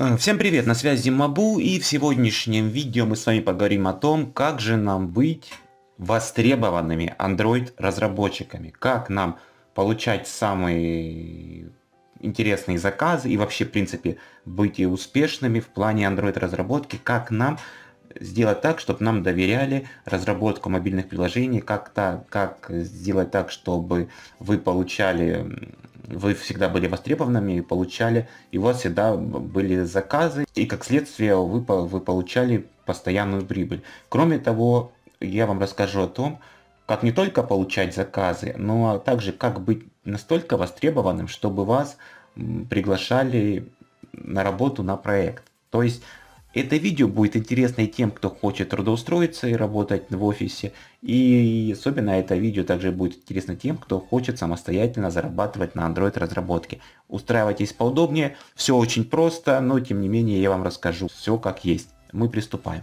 Э, всем привет, на связи Мабу, и в сегодняшнем видео мы с вами поговорим о том, как же нам быть востребованными Android-разработчиками, как нам получать самые интересные заказы и вообще, в принципе, быть и успешными в плане Android-разработки, как нам сделать так, чтобы нам доверяли разработку мобильных приложений, как, так, как сделать так, чтобы вы получали вы всегда были востребованными и получали, и у вас всегда были заказы, и как следствие вы, вы получали постоянную прибыль. Кроме того, я вам расскажу о том, как не только получать заказы, но также как быть настолько востребованным, чтобы вас приглашали на работу на проект. То есть это видео будет интересно и тем, кто хочет трудоустроиться и работать в офисе. И особенно это видео также будет интересно тем, кто хочет самостоятельно зарабатывать на Android разработке. Устраивайтесь поудобнее, все очень просто, но тем не менее я вам расскажу все как есть. Мы приступаем.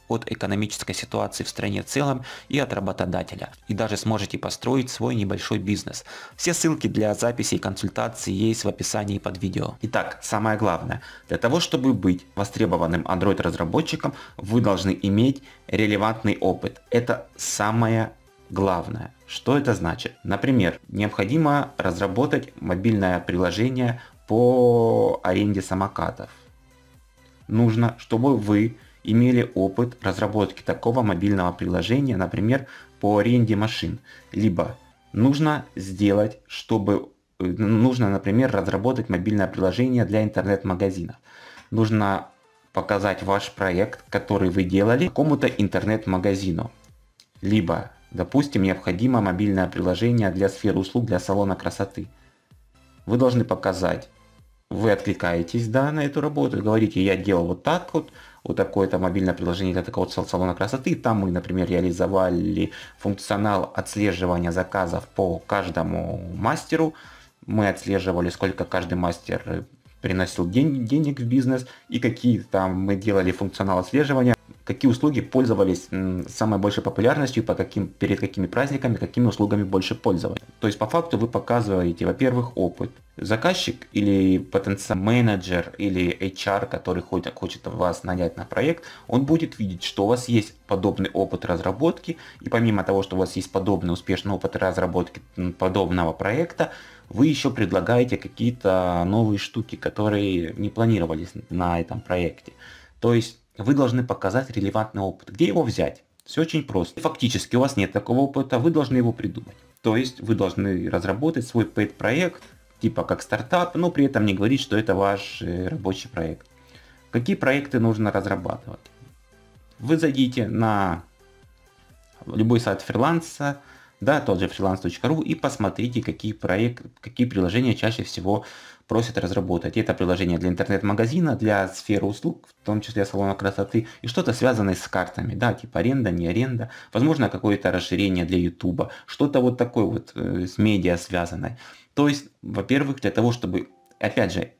от экономической ситуации в стране в целом и от работодателя. И даже сможете построить свой небольшой бизнес. Все ссылки для записи и консультации есть в описании под видео. Итак, самое главное. Для того, чтобы быть востребованным Android разработчиком, вы должны иметь релевантный опыт. Это самое главное. Что это значит? Например, необходимо разработать мобильное приложение по аренде самокатов. Нужно, чтобы вы имели опыт разработки такого мобильного приложения, например, по аренде машин. Либо нужно сделать, чтобы э, нужно, например, разработать мобильное приложение для интернет магазина Нужно показать ваш проект, который вы делали какому-то интернет-магазину. Либо, допустим, необходимо мобильное приложение для сферы услуг для салона красоты. Вы должны показать, вы откликаетесь да, на эту работу, говорите, я делал вот так вот, вот такое-то мобильное приложение для такого салона красоты. А там мы, например, реализовали функционал отслеживания заказов по каждому мастеру. Мы отслеживали, сколько каждый мастер э, приносил день, денег в бизнес и какие там мы делали функционал отслеживания какие услуги пользовались самой большей популярностью, по каким, перед какими праздниками, какими услугами больше пользовались. То есть по факту вы показываете, во-первых, опыт. Заказчик или потенциальный менеджер или HR, который хочет, хочет вас нанять на проект, он будет видеть, что у вас есть подобный опыт разработки, и помимо того, что у вас есть подобный успешный опыт разработки подобного проекта, вы еще предлагаете какие-то новые штуки, которые не планировались на этом проекте. То есть вы должны показать релевантный опыт. Где его взять? Все очень просто. Фактически у вас нет такого опыта, вы должны его придумать. То есть вы должны разработать свой paid проект, типа как стартап, но при этом не говорить, что это ваш э, рабочий проект. Какие проекты нужно разрабатывать? Вы зайдите на любой сайт фриланса, да, тот же freelance.ru и посмотрите, какие, проект, какие приложения чаще всего просят разработать. Это приложение для интернет-магазина, для сферы услуг, в том числе салона красоты, и что-то связанное с картами, да, типа аренда, не аренда, возможно, какое-то расширение для YouTube, что-то вот такое вот э, с медиа связанное. То есть, во-первых, для того, чтобы, опять же,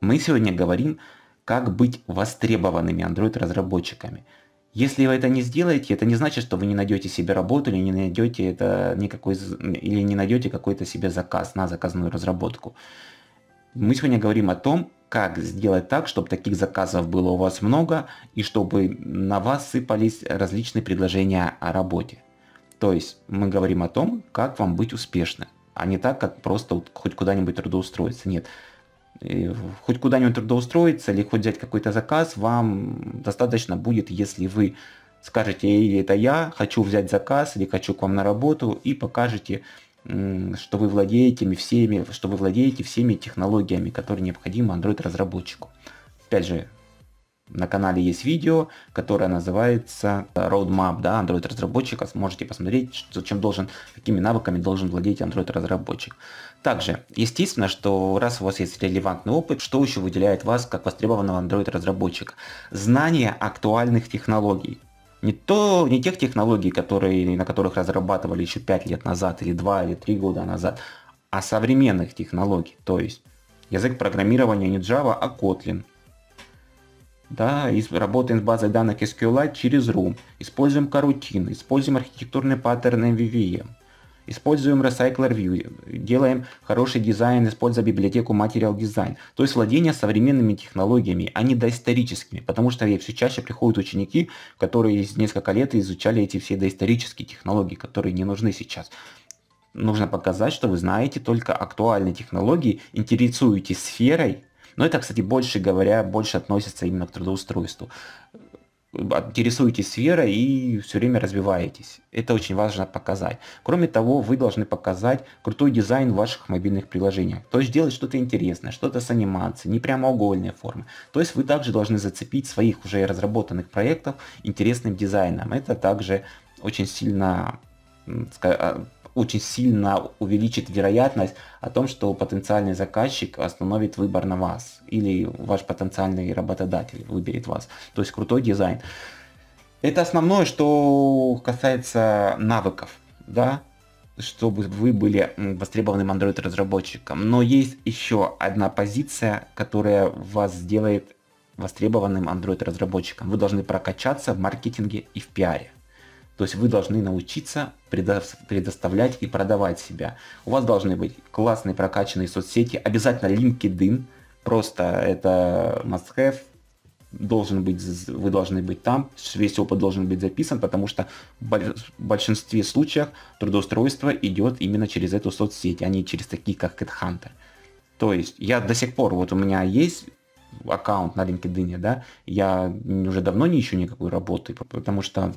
мы сегодня говорим, как быть востребованными Android-разработчиками. Если вы это не сделаете, это не значит, что вы не найдете себе работу или не найдете это никакой или не найдете какой-то себе заказ на заказную разработку. Мы сегодня говорим о том, как сделать так, чтобы таких заказов было у вас много и чтобы на вас сыпались различные предложения о работе. То есть мы говорим о том, как вам быть успешным, а не так, как просто хоть куда-нибудь трудоустроиться. Нет, хоть куда-нибудь трудоустроиться или хоть взять какой-то заказ, вам достаточно будет, если вы скажете, это я, хочу взять заказ или хочу к вам на работу, и покажете, что вы владеете всеми, что вы владеете всеми технологиями, которые необходимы Android-разработчику. Опять же, на канале есть видео, которое называется э, Roadmap да, Android-разработчика. Сможете посмотреть, что, чем должен, какими навыками должен владеть Android-разработчик. Также, естественно, что раз у вас есть релевантный опыт, что еще выделяет вас как востребованного Android-разработчика? Знание актуальных технологий. Не, то, не тех технологий, которые, на которых разрабатывали еще 5 лет назад, или 2, или 3 года назад, а современных технологий. То есть язык программирования не Java, а Kotlin да, из, работаем с базой данных SQLite через Room, используем карутин, используем архитектурный паттерн MVVM, e. используем Recycler View, делаем хороший дизайн, используя библиотеку Material Design. То есть владение современными технологиями, а не доисторическими, потому что все чаще приходят ученики, которые несколько лет изучали эти все доисторические технологии, которые не нужны сейчас нужно показать, что вы знаете только актуальные технологии, интересуетесь сферой, но это, кстати, больше говоря, больше относится именно к трудоустройству. Интересуйтесь сферой и все время развиваетесь. Это очень важно показать. Кроме того, вы должны показать крутой дизайн ваших мобильных приложений. То есть делать что-то интересное, что-то с анимацией, не прямоугольные формы. То есть вы также должны зацепить своих уже разработанных проектов интересным дизайном. Это также очень сильно а, очень сильно увеличит вероятность о том, что потенциальный заказчик остановит выбор на вас или ваш потенциальный работодатель выберет вас. То есть крутой дизайн. Это основное, что касается навыков, да, чтобы вы были востребованным Android разработчиком. Но есть еще одна позиция, которая вас сделает востребованным Android разработчиком. Вы должны прокачаться в маркетинге и в пиаре. То есть вы должны научиться предоставлять и продавать себя. У вас должны быть классные прокачанные соцсети, обязательно LinkedIn, просто это must-have, должен быть, вы должны быть там, весь опыт должен быть записан, потому что в большинстве случаев трудоустройство идет именно через эту соцсеть, а не через такие, как HeadHunter. То есть я до сих пор, вот у меня есть аккаунт на LinkedIn, да, я уже давно не ищу никакой работы, потому что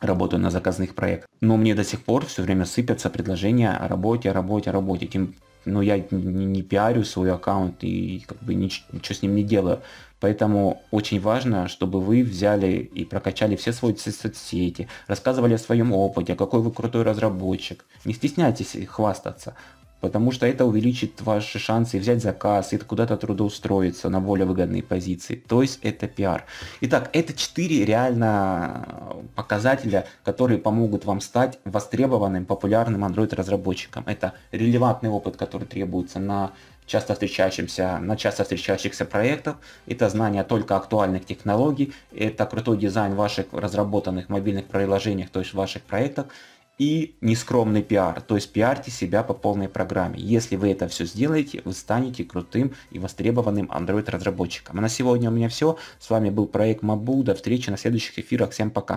работаю на заказных проектах. Но мне до сих пор все время сыпятся предложения о работе, о работе, о работе. Тем, но ну, я не, не пиарю свой аккаунт и как бы ничего, ничего с ним не делаю. Поэтому очень важно, чтобы вы взяли и прокачали все свои соцсети, рассказывали о своем опыте, какой вы крутой разработчик. Не стесняйтесь хвастаться потому что это увеличит ваши шансы взять заказ, и куда-то трудоустроиться на более выгодные позиции. То есть это пиар. Итак, это четыре реально показателя, которые помогут вам стать востребованным, популярным Android-разработчиком. Это релевантный опыт, который требуется на часто встречающимся, на часто встречающихся проектов, это знание только актуальных технологий, это крутой дизайн ваших разработанных мобильных приложениях, то есть ваших проектов, и нескромный пиар, то есть пиарьте себя по полной программе. Если вы это все сделаете, вы станете крутым и востребованным Android-разработчиком. А на сегодня у меня все. С вами был проект Мабуда. Встречи на следующих эфирах. Всем пока.